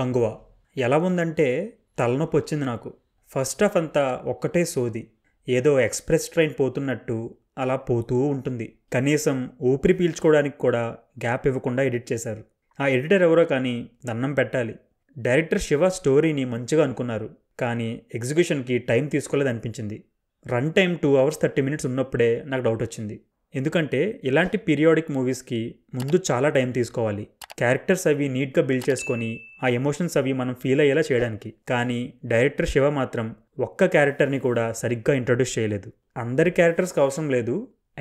కంగువ ఎలా ఉందంటే తలనొప్పి వచ్చింది నాకు ఫస్ట్ ఆఫ్ అంతా ఒక్కటే సోది ఏదో ఎక్స్ప్రెస్ ట్రైన్ పోతున్నట్టు అలా పోతూ ఉంటుంది కనీసం ఊపిరి పీల్చుకోవడానికి కూడా గ్యాప్ ఇవ్వకుండా ఎడిట్ చేశారు ఆ ఎడిటర్ ఎవరో కానీ దండం పెట్టాలి డైరెక్టర్ శివ స్టోరీని మంచిగా అనుకున్నారు కానీ ఎగ్జిక్యూషన్కి టైం తీసుకోలేదు అనిపించింది run time two hours thirty minutes ఉన్నప్పుడే నాకు డౌట్ వచ్చింది ఎందుకంటే ఇలాంటి పీరియాడిక్ మూవీస్కి ముందు చాలా టైం తీసుకోవాలి క్యారెక్టర్స్ అవి నీట్గా బిల్డ్ చేసుకొని ఆ ఎమోషన్స్ అవి మనం ఫీల్ అయ్యేలా చేయడానికి కానీ డైరెక్టర్ శివ మాత్రం ఒక్క క్యారెక్టర్ని కూడా సరిగ్గా ఇంట్రడ్యూస్ చేయలేదు అందరి క్యారెక్టర్స్కి అవసరం లేదు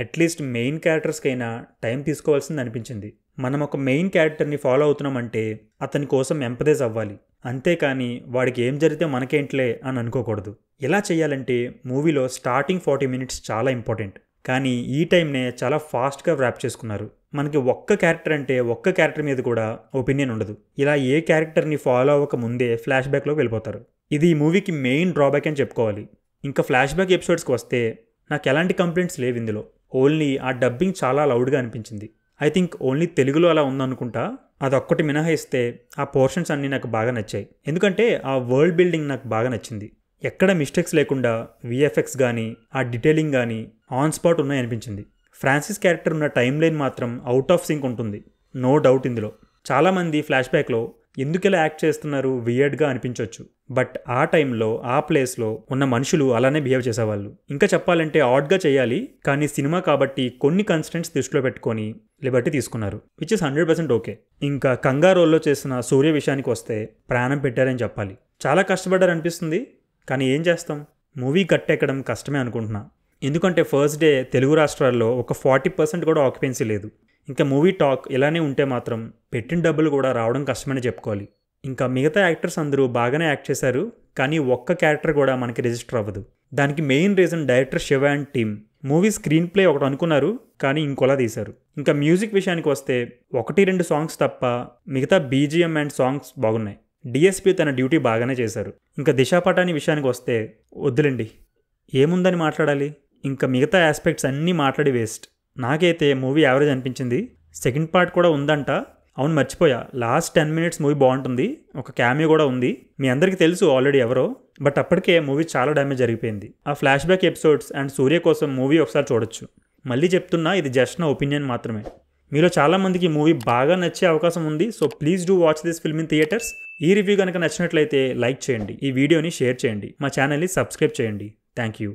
అట్లీస్ట్ మెయిన్ క్యారెక్టర్స్కైనా టైం తీసుకోవాల్సింది అనిపించింది మనం ఒక మెయిన్ క్యారెక్టర్ని ఫాలో అవుతున్నామంటే అతని కోసం ఎంపదైజ్ అవ్వాలి అంతేకాని వాడికి ఏం జరిగితే మనకేంట్లే అని అనుకోకూడదు ఇలా చేయాలంటే మూవీలో స్టార్టింగ్ ఫార్టీ మినిట్స్ చాలా ఇంపార్టెంట్ కానీ ఈ టైంనే చాలా ఫాస్ట్గా ర్యాప్ చేసుకున్నారు మనకి ఒక్క క్యారెక్టర్ అంటే ఒక్క క్యారెక్టర్ మీద కూడా ఒపీనియన్ ఉండదు ఇలా ఏ క్యారెక్టర్ని ఫాలో అవ్వక ముందే ఫ్లాష్ బ్యాక్లోకి వెళ్ళిపోతారు ఇది ఈ మూవీకి మెయిన్ డ్రాబ్యాక్ అని చెప్పుకోవాలి ఇంకా ఫ్లాష్ బ్యాక్ ఎపిసోడ్స్కి వస్తే నాకు ఎలాంటి కంప్లైంట్స్ లేవు ఇందులో ఓన్లీ ఆ డబ్బింగ్ చాలా లౌడ్గా అనిపించింది ఐ థింక్ ఓన్లీ తెలుగులో అలా ఉందనుకుంటా అదొక్కటి మినహాయిస్తే ఆ పోర్షన్స్ అన్నీ నాకు బాగా నచ్చాయి ఎందుకంటే ఆ వరల్డ్ బిల్డింగ్ నాకు బాగా నచ్చింది ఎక్కడ మిస్టేక్స్ లేకుండా విఎఫ్ఎక్స్ కానీ ఆ డీటెయిలింగ్ కానీ ఆన్ స్పాట్ ఉన్నాయనిపించింది ఫ్రాన్సిస్ క్యారెక్టర్ ఉన్న టైం లైన్ మాత్రం అవుట్ ఆఫ్ సింక్ ఉంటుంది నో డౌట్ ఇందులో చాలామంది ఫ్లాష్ బ్యాక్లో ఎందుకు ఎలా యాక్ట్ చేస్తున్నారు వియర్డ్గా అనిపించవచ్చు బట్ ఆ టైంలో ఆ ప్లేస్లో ఉన్న మనుషులు అలానే బిహేవ్ చేసేవాళ్ళు ఇంకా చెప్పాలంటే ఆడ్గా చేయాలి కానీ సినిమా కాబట్టి కొన్ని కన్స్టెంట్స్ దృష్టిలో పెట్టుకొని లిబర్టీ తీసుకున్నారు which is hundred percent okay ఇంకా కంగా రోల్లో చేసిన సూర్య విషయానికి వస్తే ప్రాణం పెట్టారని చెప్పాలి చాలా కష్టపడ్డారనిపిస్తుంది కానీ ఏం చేస్తాం మూవీ కట్టెక్కడం కష్టమే అనుకుంటున్నా ఎందుకంటే ఫస్ట్ డే తెలుగు రాష్ట్రాల్లో ఒక ఫార్టీ పర్సెంట్ కూడా ఆక్యుపెన్సీ లేదు ఇంకా మూవీ టాక్ ఇలానే ఉంటే మాత్రం పెట్టిన డబ్బులు కూడా రావడం కష్టమని చెప్పుకోవాలి ఇంకా మిగతా యాక్టర్స్ అందరూ బాగానే యాక్ట్ చేశారు కానీ ఒక్క క్యారెక్టర్ కూడా మనకి రిజిస్టర్ అవ్వదు దానికి main reason director Siva and team movie screen play ఒకటి అనుకున్నారు కానీ ఇంకోలా తీశారు ఇంకా మ్యూజిక్ విషయానికి వస్తే ఒకటి రెండు సాంగ్స్ తప్ప మిగతా బీజిఎం అండ్ సాంగ్స్ బాగున్నాయి డిఎస్పీ తన డ్యూటీ బాగానే చేశారు ఇంకా దిశా పటాని విషయానికి వస్తే వద్దులండి ఏముందని మాట్లాడాలి ఇంకా మిగతా ఆస్పెక్ట్స్ అన్నీ మాట్లాడి వేస్ట్ నాకైతే మూవీ యావరేజ్ అనిపించింది సెకండ్ పార్ట్ కూడా ఉందంట అవును మర్చిపోయా లాస్ట్ టెన్ మినిట్స్ మూవీ బాగుంటుంది ఒక క్యామియో కూడా ఉంది మీ అందరికీ తెలుసు ఆల్రెడీ ఎవరో బట్ అప్పటికే మూవీ చాలా డ్యామేజ్ జరిగిపోయింది ఆ flash back episodes and Surya కోసం మూవీ ఒకసారి చూడొచ్చు మళ్ళీ చెప్తున్నా ఇది జస్ట్ నా ఒపీనియన్ మాత్రమే మీలో చాలామందికి మూవీ బాగా నచ్చే అవకాశం ఉంది so please do watch this film in theatres ఈ రివ్యూ కనుక నచ్చినట్లయితే లైక్ చేయండి ఈ వీడియోని షేర్ చేయండి మా ఛానల్ని సబ్స్క్రైబ్ చేయండి థ్యాంక్ యూ